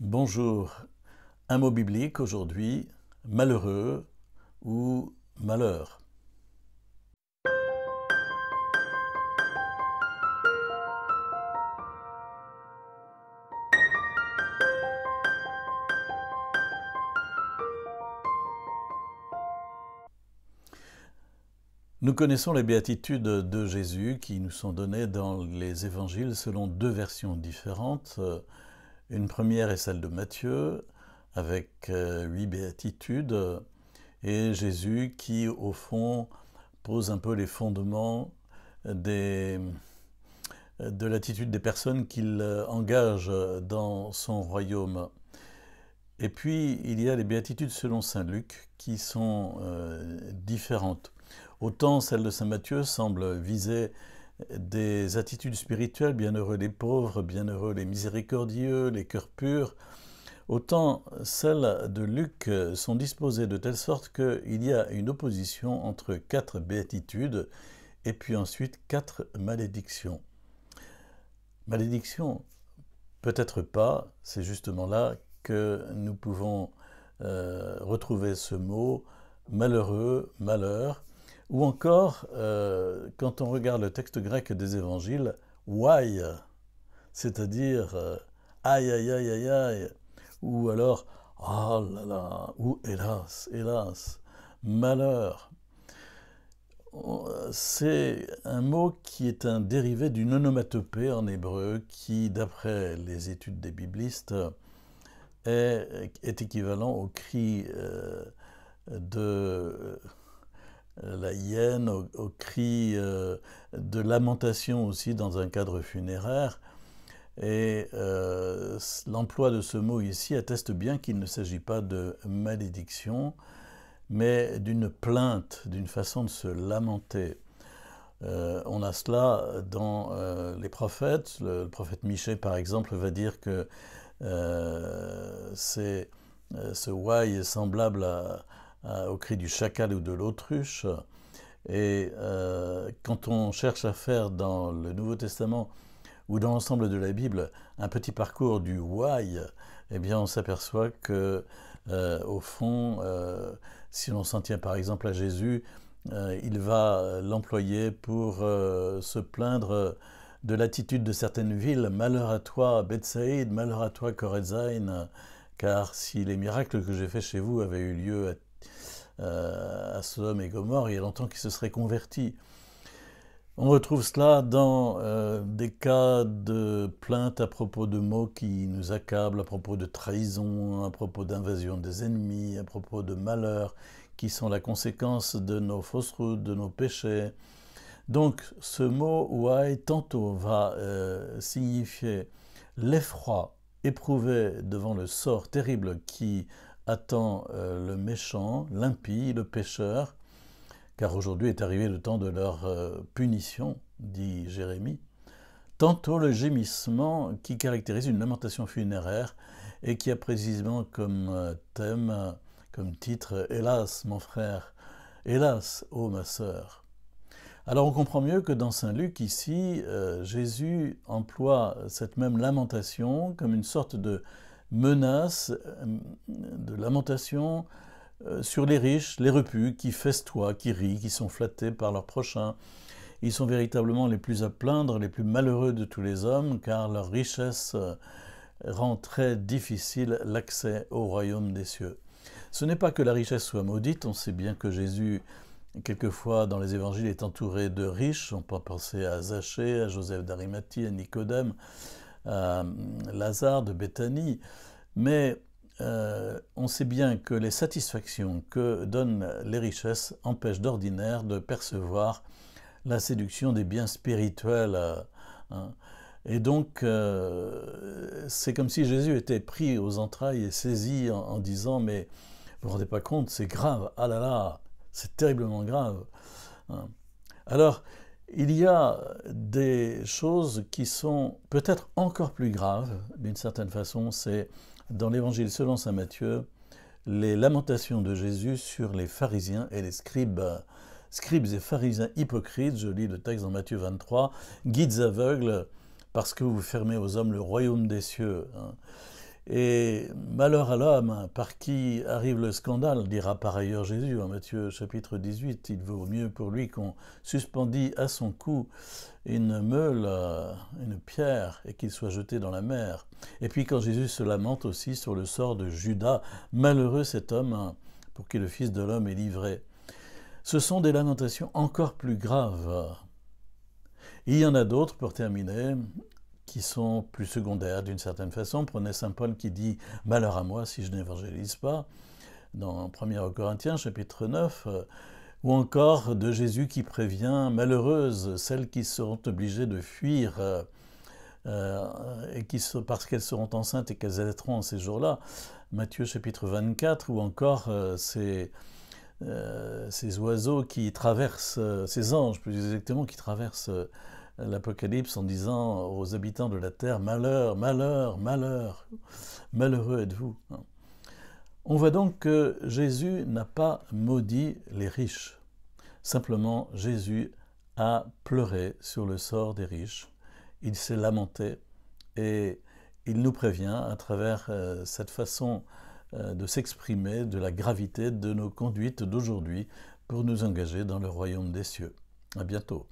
Bonjour. Un mot biblique aujourd'hui, malheureux ou malheur. Nous connaissons les béatitudes de Jésus qui nous sont données dans les évangiles selon deux versions différentes. Une première est celle de Matthieu, avec euh, huit béatitudes, et Jésus qui, au fond, pose un peu les fondements de l'attitude des personnes qu'il euh, engage dans son royaume. Et puis, il y a les béatitudes selon Saint Luc qui sont euh, différentes. Autant celle de Saint Matthieu semble viser des attitudes spirituelles, bienheureux les pauvres, bienheureux les miséricordieux, les cœurs purs, autant celles de Luc sont disposées de telle sorte qu'il y a une opposition entre quatre béatitudes et puis ensuite quatre malédictions. Malédiction, peut-être pas, c'est justement là que nous pouvons euh, retrouver ce mot malheureux, malheur, ou encore, euh, quand on regarde le texte grec des évangiles, why, c'est-à-dire euh, aïe aïe aïe aïe ou alors oh là là, ou hélas, hélas, malheur. C'est un mot qui est un dérivé d'une onomatopée en hébreu qui, d'après les études des biblistes, est, équivalent au cri euh, de euh, la hyène, au cri euh, de lamentation aussi dans un cadre funéraire. Et euh, l'emploi de ce mot ici atteste bien qu'il ne s'agit pas de malédiction, mais d'une plainte, d'une façon de se lamenter. on a cela dans les prophètes. Le, prophète Michée, par exemple, va dire que ce why est semblable à, euh, au cri du chacal ou de l'autruche. Et euh, quand on cherche à faire dans le Nouveau Testament ou dans l'ensemble de la Bible un petit parcours du why, eh bien on s'aperçoit que euh, au fond, si l'on s'en tient par exemple à Jésus, il va l'employer pour se plaindre de l'attitude de certaines villes. Malheur à toi, Bethsaïde, malheur à toi, Corézine, car si les miracles que j'ai faits chez vous avaient eu lieu à euh, à Sodome et Gomorre, il y a longtemps qu'ils se seraient converti. On retrouve cela dans euh, des cas de plaintes à propos de mots qui nous accablent, à propos de trahison, à propos d'invasion des ennemis, à propos de malheurs qui sont la conséquence de nos fausses routes, de nos péchés. Donc ce mot ouai tantôt va euh, signifier l'effroi éprouvé devant le sort terrible qui attend euh, le méchant, l'impie, le pécheur, car aujourd'hui est arrivé le temps de leur euh, punition, dit Jérémie. Tantôt le gémissement qui caractérise une lamentation funéraire et qui a précisément comme euh, thème, comme titre, Hélas mon frère, hélas ô ma sœur. Alors on comprend mieux que dans Saint Luc, ici, Jésus emploie cette même lamentation comme une sorte de menace euh, de lamentation euh, sur les riches, les repus, qui festoient, qui rient, qui sont flattés par leurs prochains. Ils sont véritablement les plus à plaindre, les plus malheureux de tous les hommes, car leur richesse euh, rend très difficile l'accès au royaume des cieux. Ce n'est pas que la richesse soit maudite, on sait bien que Jésus, quelquefois dans les évangiles, est entouré de riches, on peut penser à Zachée, à Joseph d'Arimathie, à Nicodème, à euh, Lazare de Béthanie, mais euh, on sait bien que les satisfactions que donnent les richesses empêchent d'ordinaire de percevoir la séduction des biens spirituels. Euh, hein. Et donc, c'est comme si Jésus était pris aux entrailles et saisi en, disant, mais vous ne vous rendez pas compte, c'est grave, ah là là, c'est terriblement grave. Hein. Alors, il y a des choses qui sont peut-être encore plus graves, d'une certaine façon, c'est dans l'évangile selon Saint Matthieu, les lamentations de Jésus sur les pharisiens et les scribes. Scribes et pharisiens hypocrites, je lis le texte dans Matthieu 23, guides aveugles, parce que vous fermez aux hommes le royaume des cieux. Hein. Et malheur à l'homme par qui arrive le scandale, dira par ailleurs Jésus en Matthieu chapitre 18, il vaut mieux pour lui qu'on suspendit à son cou une meule, euh, une pierre, et qu'il soit jeté dans la mer. Et puis quand Jésus se lamente aussi sur le sort de Judas, malheureux cet homme hein, pour qui le Fils de l'homme est livré. Ce sont des lamentations encore plus graves. il y en a d'autres, pour terminer, qui sont plus secondaires d'une certaine façon. Prenez Saint Paul qui dit Malheur à moi si je n'évangélise pas, dans 1 Corinthiens chapitre 9, euh, ou encore de Jésus qui prévient Malheureuses celles qui seront obligées de fuir. Euh, euh, et qui, parce qu'elles seront enceintes et qu'elles allaiteront en ces jours-là, Matthieu chapitre 24, ou encore ces, ces, oiseaux qui traversent, ces anges plus exactement, qui traversent l'Apocalypse en disant aux habitants de la terre, malheur, malheur, malheur, malheureux êtes-vous. On voit donc que Jésus n'a pas maudit les riches. Simplement, Jésus a pleuré sur le sort des riches. Il s'est lamenté et il nous prévient à travers euh, cette façon euh, de s'exprimer de la gravité de nos conduites d'aujourd'hui pour nous engager dans le royaume des cieux. À bientôt.